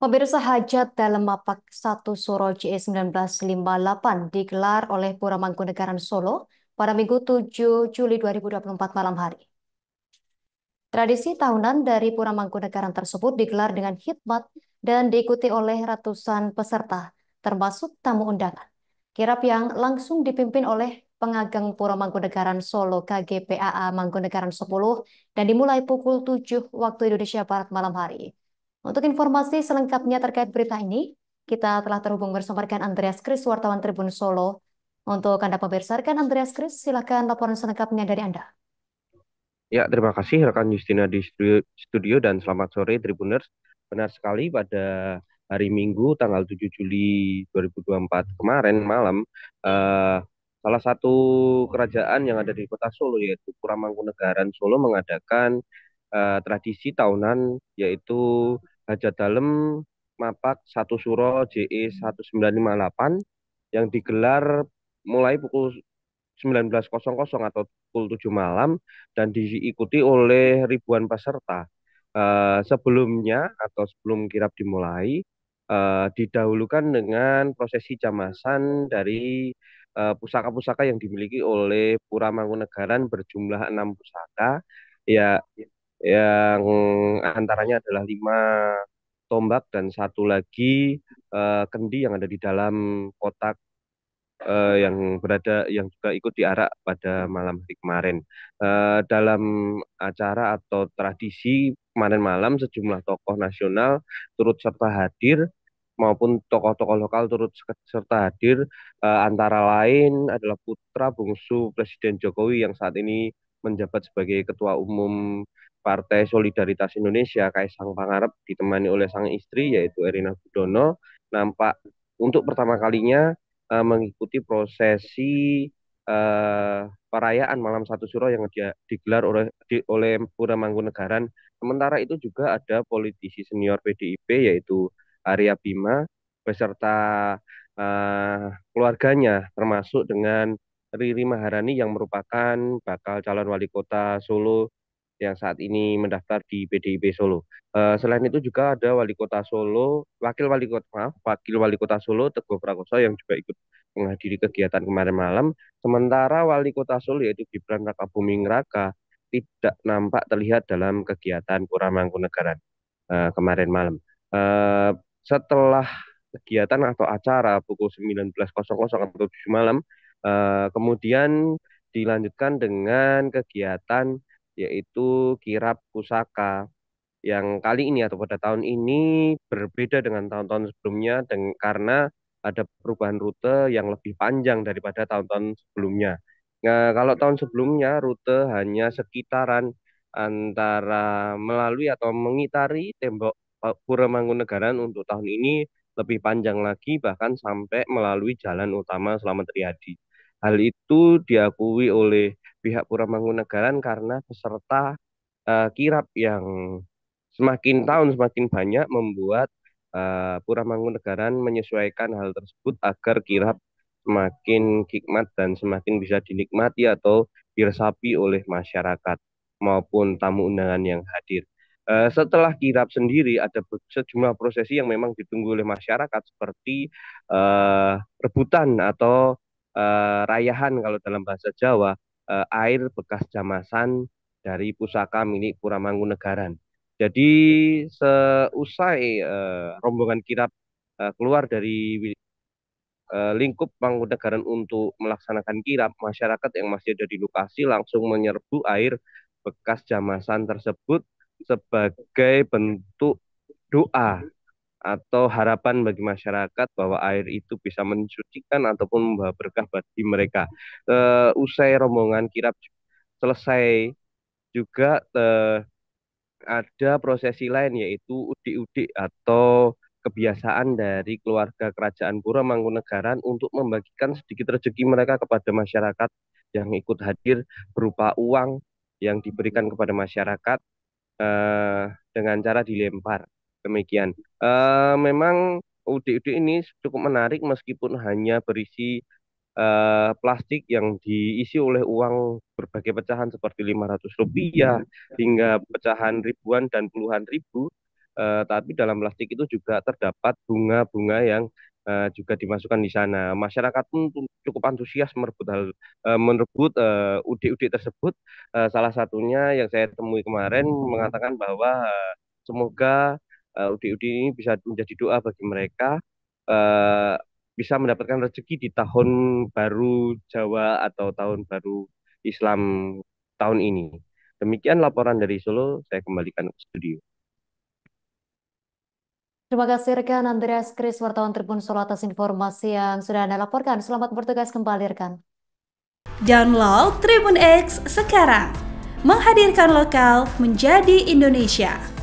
Pemirsa hajat dalam Mapak 1 Suro CE 1958 digelar oleh Pura Mangkunegaran Solo pada Minggu 7 Juli 2024 malam hari. Tradisi tahunan dari Pura Mangkunegaran tersebut digelar dengan khidmat dan diikuti oleh ratusan peserta, termasuk tamu undangan. Kirap yang langsung dipimpin oleh Pengagang Pura Mangkunegaran Solo KGPAA Mangkunegaran 10 dan dimulai pukul 7 waktu Indonesia Barat malam hari. Untuk informasi selengkapnya terkait berita ini, kita telah terhubung bersama rekan Andreas Kris, wartawan Tribun Solo. Untuk Anda pemirsa, rekan Andreas Kris, silakan laporan selengkapnya dari Anda. Ya, terima kasih rekan Justina di studio, studio dan selamat sore Tribuners. Benar sekali pada hari Minggu tanggal 7 Juli 2024 kemarin malam eh, salah satu kerajaan yang ada di kota Solo yaitu Pura Mangkunegaran Solo mengadakan uh, tradisi tahunan yaitu Hajat Dalem Mapak 1 Suro JE 1958 yang digelar mulai pukul 19.00 atau pukul 7 malam dan diikuti oleh ribuan peserta. Uh, sebelumnya atau sebelum kirap dimulai uh, didahulukan dengan prosesi jamasan dari pusaka-pusaka yang dimiliki oleh Pura Mangkunegaran berjumlah enam pusaka ya yang antaranya adalah lima tombak dan satu lagi uh, kendi yang ada di dalam kotak uh, yang berada yang juga ikut diarak pada malam hari kemarin. Uh, dalam acara atau tradisi kemarin malam sejumlah tokoh nasional turut serta hadir maupun tokoh-tokoh lokal turut serta hadir uh, antara lain adalah putra bungsu Presiden Jokowi yang saat ini menjabat sebagai ketua umum Partai Solidaritas Indonesia Kaisang Pangarep ditemani oleh sang istri yaitu Erina Gudono nampak untuk pertama kalinya uh, mengikuti prosesi uh, perayaan Malam Satu Suro yang dia, digelar oleh di, oleh Pura Mangkunegaran. Sementara itu juga ada politisi senior PDIP yaitu Arya Bima beserta uh, keluarganya termasuk dengan Riri Maharani yang merupakan bakal calon wali kota Solo yang saat ini mendaftar di PDIP Solo. Uh, selain itu juga ada wali kota Solo, wakil wali kota maaf, wakil wali kota Solo Teguh Prakoso yang juga ikut menghadiri kegiatan kemarin malam. Sementara wali kota Solo yaitu Gibran Raka Buming Raka tidak nampak terlihat dalam kegiatan Pura Mangkunegaran uh, kemarin malam. Uh, setelah kegiatan atau acara pukul 19.00 atau 7 malam, uh, kemudian dilanjutkan dengan kegiatan yaitu kirap pusaka yang kali ini atau pada tahun ini berbeda dengan tahun-tahun sebelumnya dan karena ada perubahan rute yang lebih panjang daripada tahun-tahun sebelumnya. Nah, kalau tahun sebelumnya rute hanya sekitaran antara melalui atau mengitari tembok eh, Pura Mangkunegaran untuk tahun ini lebih panjang lagi bahkan sampai melalui jalan utama Selamat Riyadi. Hal itu diakui oleh pihak Pura Mangunegaran karena peserta uh, kirap yang semakin tahun semakin banyak membuat uh, eh, Mangunegaran menyesuaikan hal tersebut agar kirap semakin hikmat dan semakin bisa dinikmati atau diresapi oleh masyarakat maupun tamu undangan yang hadir. Eh, setelah kirap sendiri ada sejumlah prosesi yang memang ditunggu oleh masyarakat seperti uh, rebutan atau uh, rayahan kalau dalam bahasa Jawa uh, air bekas jamasan dari pusaka milik Puramangunegaran. Jadi seusai uh, rombongan kirap uh, keluar dari uh, lingkup mangunegaran untuk melaksanakan kirap, masyarakat yang masih ada di lokasi langsung menyerbu air bekas jamasan tersebut sebagai bentuk doa atau harapan bagi masyarakat bahwa air itu bisa mensucikan ataupun membawa berkah bagi mereka. Uh, usai rombongan kirap selesai juga uh, ada prosesi lain yaitu udik-udik atau kebiasaan dari keluarga kerajaan Pura Mangkunegaran untuk membagikan sedikit rezeki mereka kepada masyarakat yang ikut hadir berupa uang yang diberikan kepada masyarakat eh, dengan cara dilempar Demikian. Uh, memang UDUD ini cukup menarik meskipun hanya berisi uh, plastik yang diisi oleh uang berbagai pecahan seperti lima ratus rupiah hingga pecahan ribuan dan puluhan ribu. Uh, tapi dalam plastik itu juga terdapat bunga-bunga yang uh, juga dimasukkan di sana. Masyarakat pun cukup antusias merebut hal, uh, merebut uh, ud tersebut. Uh, salah satunya yang saya temui kemarin mengatakan bahwa uh, semoga Eh, Udi-udi uh, ini bisa menjadi doa bagi mereka uh, bisa mendapatkan rezeki di tahun baru Jawa atau tahun baru Islam tahun ini. Demikian laporan dari Solo, saya kembalikan ke studio. Terima kasih rekan Andreas Kris, wartawan Tribun Solo atas informasi yang sudah Anda laporkan. Selamat bertugas kembali rekan. Download Tribun X sekarang. Menghadirkan lokal menjadi Indonesia.